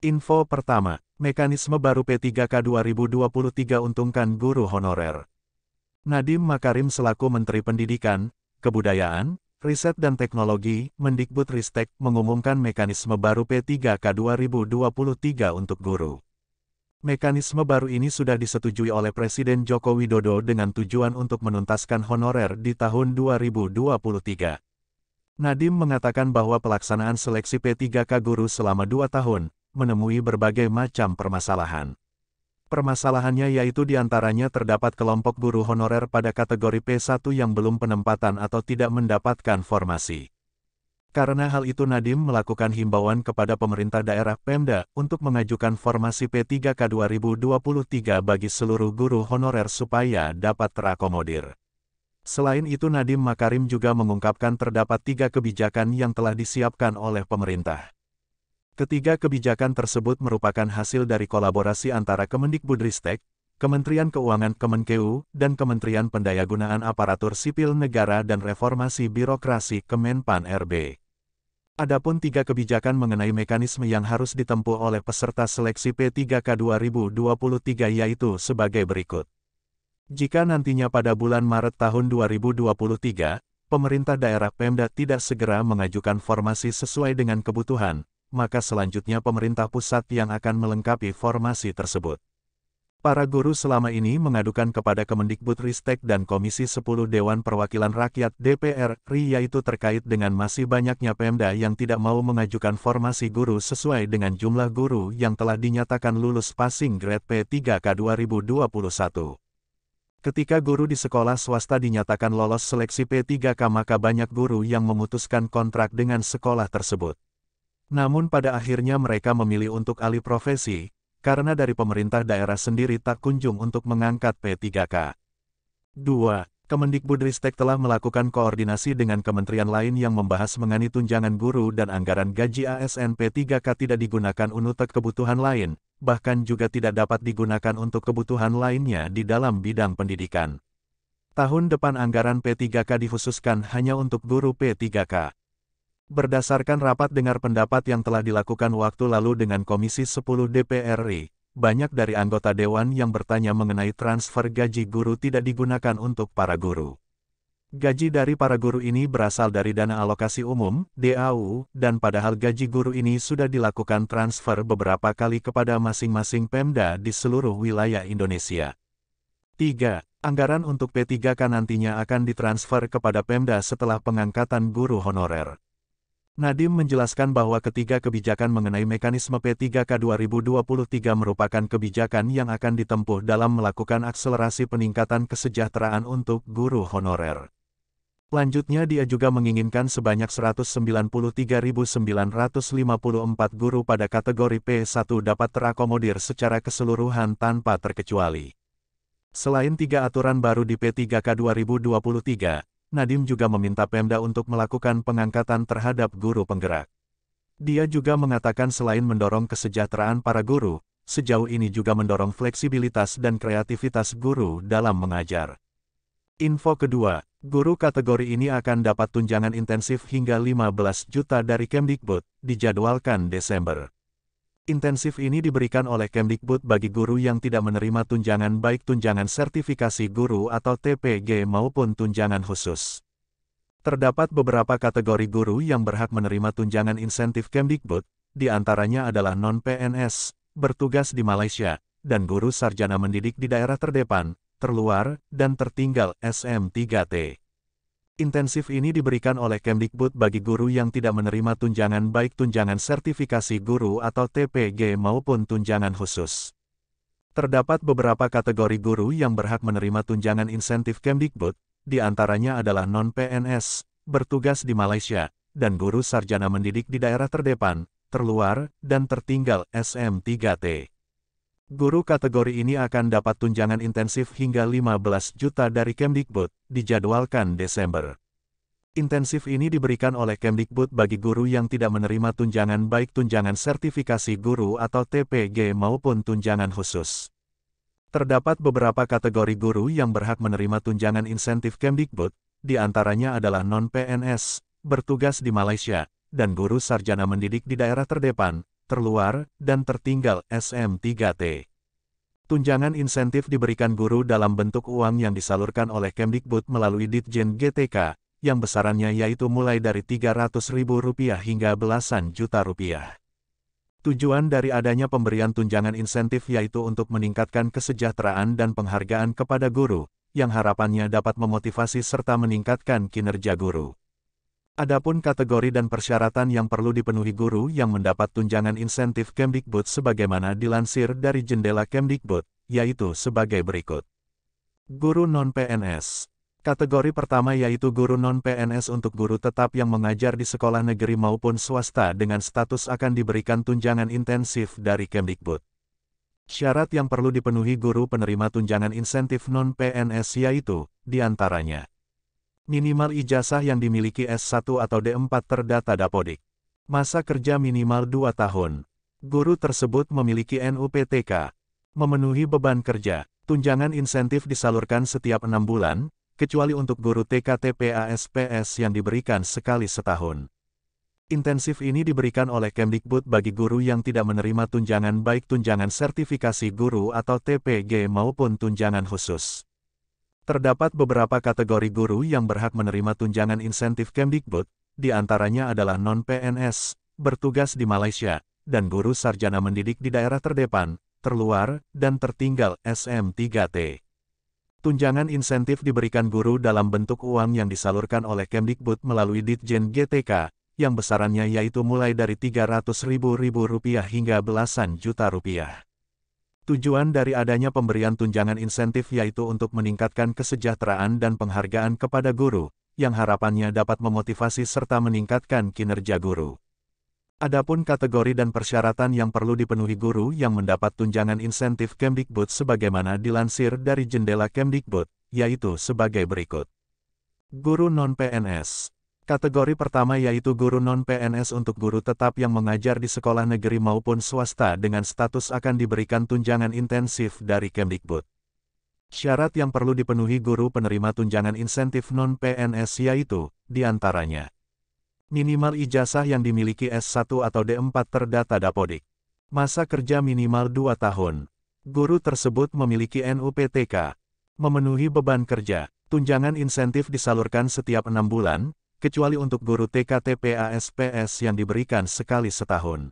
Info pertama, mekanisme baru P3K 2023 untungkan guru honorer. Nadiem Makarim selaku Menteri Pendidikan, Kebudayaan, Riset dan Teknologi, Mendikbud Ristek, mengumumkan mekanisme baru P3K 2023 untuk guru. Mekanisme baru ini sudah disetujui oleh Presiden Joko Widodo dengan tujuan untuk menuntaskan honorer di tahun 2023. Nadiem mengatakan bahwa pelaksanaan seleksi P3K guru selama dua tahun, menemui berbagai macam permasalahan. Permasalahannya yaitu diantaranya terdapat kelompok guru honorer pada kategori P1 yang belum penempatan atau tidak mendapatkan formasi. Karena hal itu Nadim melakukan himbauan kepada pemerintah daerah Pemda untuk mengajukan formasi P3K 2023 bagi seluruh guru honorer supaya dapat terakomodir. Selain itu Nadim Makarim juga mengungkapkan terdapat tiga kebijakan yang telah disiapkan oleh pemerintah. Ketiga kebijakan tersebut merupakan hasil dari kolaborasi antara Kemendikbudristek, Kementerian Keuangan Kemenkeu, dan Kementerian Pendayagunaan Aparatur Sipil Negara dan Reformasi Birokrasi Kemenpan RB. Adapun tiga kebijakan mengenai mekanisme yang harus ditempuh oleh peserta seleksi P3K 2023 yaitu sebagai berikut. Jika nantinya pada bulan Maret tahun 2023, pemerintah daerah Pemda tidak segera mengajukan formasi sesuai dengan kebutuhan, maka selanjutnya pemerintah pusat yang akan melengkapi formasi tersebut. Para guru selama ini mengadukan kepada Kemendikbudristek dan Komisi 10 Dewan Perwakilan Rakyat DPR RI yaitu terkait dengan masih banyaknya Pemda yang tidak mau mengajukan formasi guru sesuai dengan jumlah guru yang telah dinyatakan lulus passing grade P3K 2021. Ketika guru di sekolah swasta dinyatakan lolos seleksi P3K maka banyak guru yang memutuskan kontrak dengan sekolah tersebut. Namun pada akhirnya mereka memilih untuk alih profesi, karena dari pemerintah daerah sendiri tak kunjung untuk mengangkat P3K. 2. Kemendikbudristek telah melakukan koordinasi dengan kementerian lain yang membahas mengenai tunjangan guru dan anggaran gaji ASN P3K tidak digunakan untuk kebutuhan lain, bahkan juga tidak dapat digunakan untuk kebutuhan lainnya di dalam bidang pendidikan. Tahun depan anggaran P3K dikhususkan hanya untuk guru P3K. Berdasarkan rapat dengar pendapat yang telah dilakukan waktu lalu dengan Komisi 10 DPR RI, banyak dari anggota dewan yang bertanya mengenai transfer gaji guru tidak digunakan untuk para guru. Gaji dari para guru ini berasal dari dana alokasi umum, DAU, dan padahal gaji guru ini sudah dilakukan transfer beberapa kali kepada masing-masing Pemda di seluruh wilayah Indonesia. 3. Anggaran untuk P3K kan nantinya akan ditransfer kepada Pemda setelah pengangkatan guru honorer. Nadim menjelaskan bahwa ketiga kebijakan mengenai mekanisme P3K 2023 merupakan kebijakan yang akan ditempuh dalam melakukan akselerasi peningkatan kesejahteraan untuk guru honorer. Lanjutnya dia juga menginginkan sebanyak 193.954 guru pada kategori P1 dapat terakomodir secara keseluruhan tanpa terkecuali. Selain tiga aturan baru di P3K 2023, Nadim juga meminta Pemda untuk melakukan pengangkatan terhadap guru penggerak. Dia juga mengatakan selain mendorong kesejahteraan para guru, sejauh ini juga mendorong fleksibilitas dan kreativitas guru dalam mengajar. Info kedua, guru kategori ini akan dapat tunjangan intensif hingga 15 juta dari Kemdikbud, dijadwalkan Desember intensif ini diberikan oleh Kemdikbud bagi guru yang tidak menerima tunjangan baik tunjangan sertifikasi guru atau TPG maupun tunjangan khusus. Terdapat beberapa kategori guru yang berhak menerima tunjangan insentif Kemdikbud, di antaranya adalah non-PNS, bertugas di Malaysia, dan guru sarjana mendidik di daerah terdepan, terluar, dan tertinggal SM3T intensif ini diberikan oleh Kemdikbud bagi guru yang tidak menerima tunjangan baik tunjangan sertifikasi guru atau TPG maupun tunjangan khusus. Terdapat beberapa kategori guru yang berhak menerima tunjangan insentif Kemdikbud, di antaranya adalah non-PNS, bertugas di Malaysia, dan guru sarjana mendidik di daerah terdepan, terluar, dan tertinggal SM3T. Guru kategori ini akan dapat tunjangan intensif hingga 15 juta dari Kemdikbud, dijadwalkan Desember. Intensif ini diberikan oleh Kemdikbud bagi guru yang tidak menerima tunjangan baik tunjangan sertifikasi guru atau TPG maupun tunjangan khusus. Terdapat beberapa kategori guru yang berhak menerima tunjangan insentif Kemdikbud, di antaranya adalah non-PNS, bertugas di Malaysia, dan guru sarjana mendidik di daerah terdepan, terluar, dan tertinggal SM3T. Tunjangan insentif diberikan guru dalam bentuk uang yang disalurkan oleh Kemdikbud melalui Ditjen GTK, yang besarannya yaitu mulai dari Rp300.000 hingga belasan juta rupiah. Tujuan dari adanya pemberian tunjangan insentif yaitu untuk meningkatkan kesejahteraan dan penghargaan kepada guru, yang harapannya dapat memotivasi serta meningkatkan kinerja guru. Adapun kategori dan persyaratan yang perlu dipenuhi guru yang mendapat tunjangan insentif Kemdikbud sebagaimana dilansir dari jendela Kemdikbud, yaitu sebagai berikut. Guru non-PNS Kategori pertama yaitu guru non-PNS untuk guru tetap yang mengajar di sekolah negeri maupun swasta dengan status akan diberikan tunjangan intensif dari Kemdikbud. Syarat yang perlu dipenuhi guru penerima tunjangan insentif non-PNS yaitu, diantaranya, Minimal ijazah yang dimiliki S1 atau D4 terdata dapodik. Masa kerja minimal 2 tahun. Guru tersebut memiliki NUPTK. Memenuhi beban kerja. Tunjangan insentif disalurkan setiap enam bulan, kecuali untuk guru TK, SPS yang diberikan sekali setahun. Intensif ini diberikan oleh Kemdikbud bagi guru yang tidak menerima tunjangan baik tunjangan sertifikasi guru atau TPG maupun tunjangan khusus. Terdapat beberapa kategori guru yang berhak menerima tunjangan insentif Kemdikbud, di antaranya adalah non-PNS, bertugas di Malaysia, dan guru sarjana mendidik di daerah terdepan, terluar, dan tertinggal SM3T. Tunjangan insentif diberikan guru dalam bentuk uang yang disalurkan oleh Kemdikbud melalui Ditjen GTK, yang besarannya yaitu mulai dari Rp300.000 hingga belasan juta rupiah. Tujuan dari adanya pemberian tunjangan insentif yaitu untuk meningkatkan kesejahteraan dan penghargaan kepada guru, yang harapannya dapat memotivasi serta meningkatkan kinerja guru. Adapun kategori dan persyaratan yang perlu dipenuhi guru yang mendapat tunjangan insentif Kemdikbud sebagaimana dilansir dari jendela Kemdikbud, yaitu sebagai berikut. Guru non-PNS Kategori pertama yaitu guru non-PNS untuk guru tetap yang mengajar di sekolah negeri maupun swasta dengan status akan diberikan tunjangan intensif dari Kemdikbud. Syarat yang perlu dipenuhi guru penerima tunjangan insentif non-PNS yaitu, diantaranya, minimal ijazah yang dimiliki S1 atau D4 terdata dapodik, masa kerja minimal 2 tahun, guru tersebut memiliki NUPTK, memenuhi beban kerja, tunjangan insentif disalurkan setiap enam bulan, kecuali untuk guru TKTPASPS yang diberikan sekali setahun.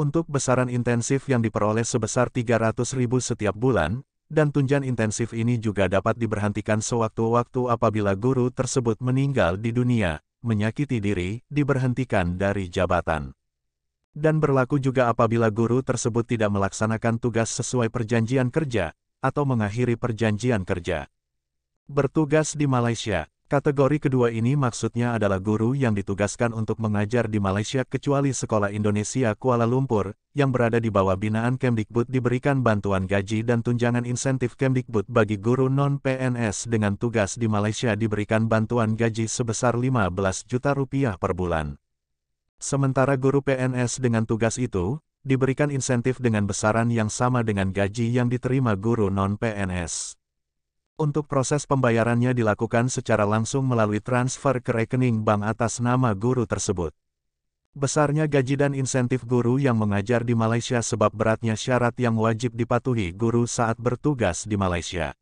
Untuk besaran intensif yang diperoleh sebesar 300 ribu setiap bulan, dan tunjangan intensif ini juga dapat diberhentikan sewaktu-waktu apabila guru tersebut meninggal di dunia, menyakiti diri, diberhentikan dari jabatan. Dan berlaku juga apabila guru tersebut tidak melaksanakan tugas sesuai perjanjian kerja, atau mengakhiri perjanjian kerja. Bertugas di Malaysia Kategori kedua ini maksudnya adalah guru yang ditugaskan untuk mengajar di Malaysia kecuali Sekolah Indonesia Kuala Lumpur, yang berada di bawah binaan Kemdikbud diberikan bantuan gaji dan tunjangan insentif Kemdikbud bagi guru non-PNS dengan tugas di Malaysia diberikan bantuan gaji sebesar 15 juta rupiah per bulan. Sementara guru PNS dengan tugas itu, diberikan insentif dengan besaran yang sama dengan gaji yang diterima guru non-PNS. Untuk proses pembayarannya dilakukan secara langsung melalui transfer ke rekening bank atas nama guru tersebut. Besarnya gaji dan insentif guru yang mengajar di Malaysia sebab beratnya syarat yang wajib dipatuhi guru saat bertugas di Malaysia.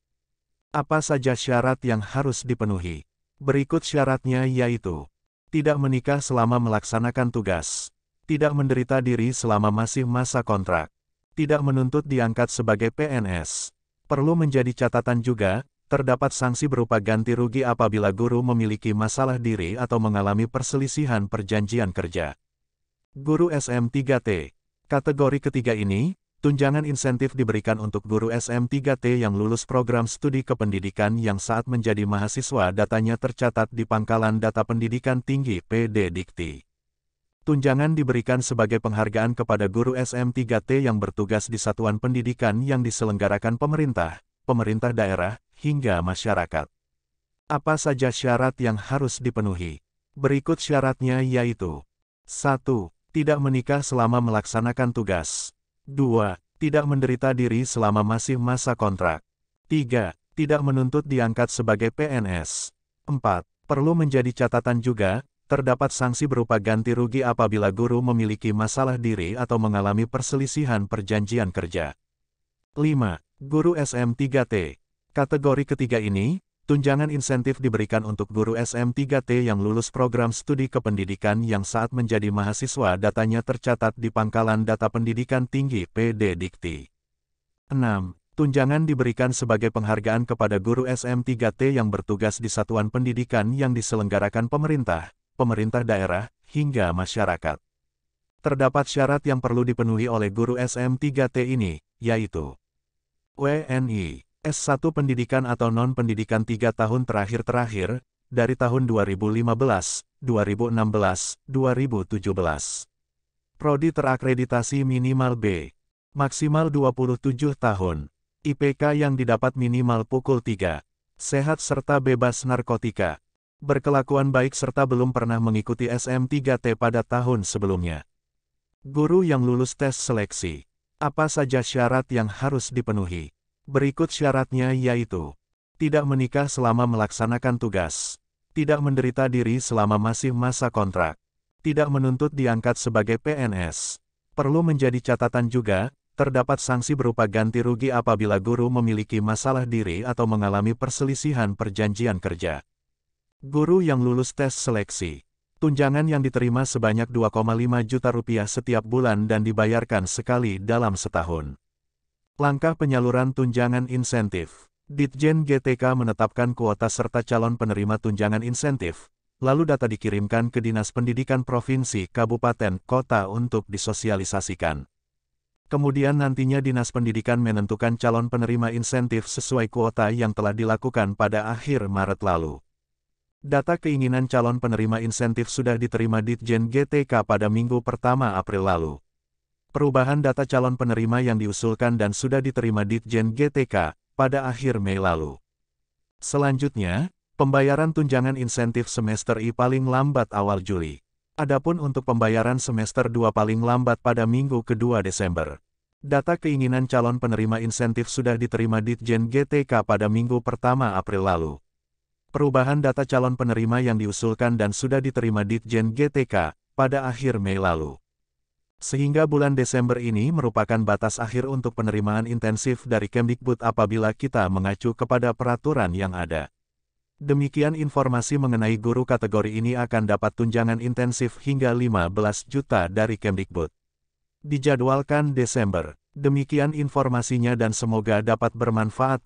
Apa saja syarat yang harus dipenuhi? Berikut syaratnya yaitu tidak menikah selama melaksanakan tugas, tidak menderita diri selama masih masa kontrak, tidak menuntut diangkat sebagai PNS, Perlu menjadi catatan juga, terdapat sanksi berupa ganti rugi apabila guru memiliki masalah diri atau mengalami perselisihan perjanjian kerja. Guru SM3T Kategori ketiga ini, tunjangan insentif diberikan untuk guru SM3T yang lulus program studi kependidikan yang saat menjadi mahasiswa datanya tercatat di pangkalan data pendidikan tinggi PD Dikti. Tunjangan diberikan sebagai penghargaan kepada guru SM3T yang bertugas di satuan pendidikan yang diselenggarakan pemerintah, pemerintah daerah, hingga masyarakat. Apa saja syarat yang harus dipenuhi? Berikut syaratnya yaitu 1. Tidak menikah selama melaksanakan tugas 2. Tidak menderita diri selama masih masa kontrak 3. Tidak menuntut diangkat sebagai PNS 4. Perlu menjadi catatan juga, terdapat sanksi berupa ganti rugi apabila guru memiliki masalah diri atau mengalami perselisihan perjanjian kerja. 5. Guru SM3T Kategori ketiga ini, tunjangan insentif diberikan untuk guru SM3T yang lulus program studi kependidikan yang saat menjadi mahasiswa datanya tercatat di pangkalan data pendidikan tinggi PD Dikti. 6. Tunjangan diberikan sebagai penghargaan kepada guru SM3T yang bertugas di satuan pendidikan yang diselenggarakan pemerintah, pemerintah daerah, hingga masyarakat. Terdapat syarat yang perlu dipenuhi oleh guru SM3T ini, yaitu WNI, S1 pendidikan atau non-pendidikan 3 tahun terakhir-terakhir, dari tahun 2015, 2016, 2017. Prodi terakreditasi minimal B, maksimal 27 tahun, IPK yang didapat minimal pukul 3, sehat serta bebas narkotika, berkelakuan baik serta belum pernah mengikuti SM3T pada tahun sebelumnya. Guru yang lulus tes seleksi. Apa saja syarat yang harus dipenuhi? Berikut syaratnya yaitu tidak menikah selama melaksanakan tugas, tidak menderita diri selama masih masa kontrak, tidak menuntut diangkat sebagai PNS. Perlu menjadi catatan juga, terdapat sanksi berupa ganti rugi apabila guru memiliki masalah diri atau mengalami perselisihan perjanjian kerja. Guru yang lulus tes seleksi. Tunjangan yang diterima sebanyak 2,5 juta rupiah setiap bulan dan dibayarkan sekali dalam setahun. Langkah penyaluran tunjangan insentif. Ditjen GTK menetapkan kuota serta calon penerima tunjangan insentif, lalu data dikirimkan ke Dinas Pendidikan Provinsi, Kabupaten, Kota untuk disosialisasikan. Kemudian nantinya Dinas Pendidikan menentukan calon penerima insentif sesuai kuota yang telah dilakukan pada akhir Maret lalu. Data keinginan calon penerima insentif sudah diterima Ditjen GTK pada minggu pertama April lalu. Perubahan data calon penerima yang diusulkan dan sudah diterima Ditjen GTK pada akhir Mei lalu. Selanjutnya, pembayaran tunjangan insentif semester I paling lambat awal Juli. Adapun untuk pembayaran semester 2 paling lambat pada minggu kedua Desember. Data keinginan calon penerima insentif sudah diterima Ditjen GTK pada minggu pertama April lalu. Perubahan data calon penerima yang diusulkan dan sudah diterima Ditjen GTK pada akhir Mei lalu. Sehingga bulan Desember ini merupakan batas akhir untuk penerimaan intensif dari Kemdikbud apabila kita mengacu kepada peraturan yang ada. Demikian informasi mengenai guru kategori ini akan dapat tunjangan intensif hingga 15 juta dari Kemdikbud. Dijadwalkan Desember. Demikian informasinya dan semoga dapat bermanfaat.